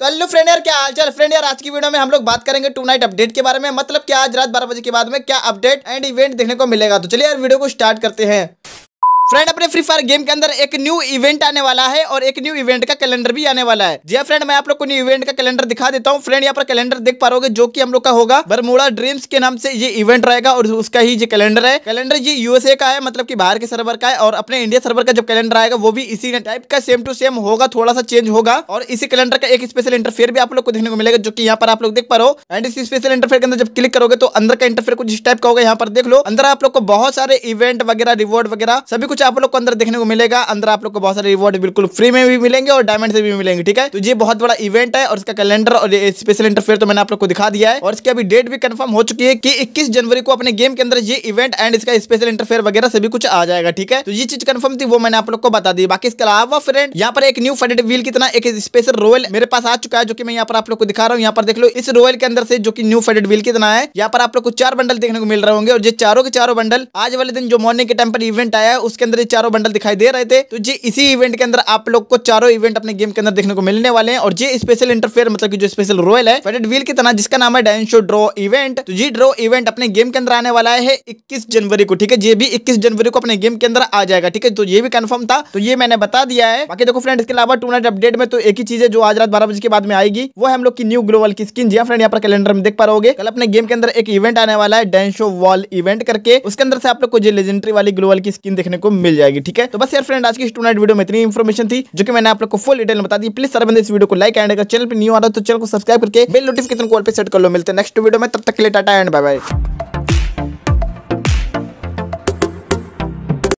तो hello friend यार क्या हालचाल फ्रेंड यार आज की वीडियो में हम लोग बात करेंगे टू नाइट अपडेट के बारे में मतलब क्या आज रात बारह बजे के बाद में क्या अपडेट एंड इवेंट देखने को मिलेगा तो चलिए यार वीडियो को स्टार्ट करते हैं फ्रेंड अपने फ्री फायर गेम के अंदर एक न्यू इवेंट आने वाला है और एक न्यू इवेंट का कैलेंडर भी आने वाला है जी फ्रेंड हाँ, मैं आप लोग को न्यू इवेंट का कैलेंडर दिखा देता हूँ फ्रेंड यहाँ पर कैलेंडर देख पा रहे जो कि हम लोग का होगा बरमोड़ा ड्रीम्स के नाम से ये इवेंट रहेगा और उसका ही ये कैलेंडर है कैलेंडर ये यूएसए का है मतलब की बाहर के सर्वर का है और अपने इंडिया सर्वर का जो कैलेंडर आएगा वो भी इसी टाइप का सेम टू सेम होगा थोड़ा सा चेंज होगा और इसी कैलेंडर का एक स्पेशल इंटरफेयर भी आप लोग को देखने को मिलेगा जो की यहाँ पर आप लोग देख पा हो एंड इस स्पेशल इंटरफेयर के अंदर जब क्लिक करोगे तो अंदर का इंटरफेयर कुछ इस टाइप का होगा यहाँ पर देख लो अंदर आप लोग को बहुत सारे इवेंट वगैरह रिवॉर्ड वगैरह सभी कुछ आप लोग को अंदर देखने को मिलेगा अंदर आप लोग को बहुत सारे रिवॉर्ड बिल्कुल फ्री में भी मिलेंगे और डायमंड से भी मिलेंगे ठीक है तो ये बहुत बड़ा इवेंट है और इसका कैलेंडर और स्पेशल इंटरफेयर तो मैंने आप लोग को दिखा दिया है और इसकी अभी डेट भी कन्फर्म हो चुकी है की इक्कीस जनवरी को अपने गेम के अंदर ये इवेंट एंड इसका स्पेशल इंटरफेयर वगैरह सभी कुछ आ जाएगा ठीक है तो ये चीज कन्फर्म थी वो मैंने आप लोग को बता दी बाकी इसके अलावा फ्रेंड यहाँ पर एक न्यू फेडेड व्हील की तरह एक स्पेशल रोयल मेरे पास आ चुका है जो कि मैं यहाँ पर आप लोग को दिखा रहा हूँ यहाँ पर देख लो इस रोयल के अंदर से जो कि न्यू फेडेड व्हील की तरह है यहाँ पर आप लोग को चार बंडल देखने को मिल रहे होंगे और ये चारों के चारों बंडल आज वाले दिन जो मॉर्निंग के टाइम पर इवेंट आया है उसके के अंदर ये चारों बंडल दिखाई दे रहे थे तो जी इसी इवेंट के अंदर आप लोग को चारों इवेंट अपने गेम के अंदर देखने को मिलने वाले हैं और ये स्पेशल इंटरफेयर मतलब की जो स्पेशल रोयल है फेडेड व्हील की तरह जिसका नाम है डायनशो ड्रो इवेंट तो जी ड्रो इवेंट अपने गेम के अंदर आने वाला है इक्कीस जनवरी को ठीक है ये भी इक्कीस जनवरी को अपने गेम के अंदर आ जाएगा ठीक है तो ये भी कन्फर्म था तो ये मैंने बता दिया है बाकी देखो फ्रेंड इसके अलावा टू नाइट अपडेट में तो एक ही चीज है जो आज रात बारह बजे के बाद में आएगी वो हम लोग की न्यू ग्लोवल की स्किन जी फ्रेंड हाँ यहाँ पर कैलेंडर में देख पा रहे कल अपने गेम के अंदर एक इवेंट आने वाला है डेंशो वॉल इवेंट करके उसके अंदर से आप लोग को जो लेजेंडरी वाली ग्लोवल की स्किन देखने को मिल जाएगी ठीक है तो बस यार फ्रेंड आज की स्टूडेंट वीडियो में इतनी इन्फॉर्मेशन थी जो कि मैंने आप लोग को फुल डिटेल बता दी प्लीज सर बंद इस वीडियो को लाइक एंड अगर चैनल पर न्यू आ रहा है तो चैनल को सब्सक्राइब करके बिल नोटिफिकेशन कॉल पर सेट कर लो मिलते हैं नेक्स्ट वीडियो में तब तक के लिए टाटा एंड बाय बाय